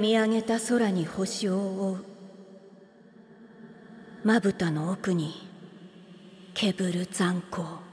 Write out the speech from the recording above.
見上げた空に星を覆うまぶたの奥にけぶる残光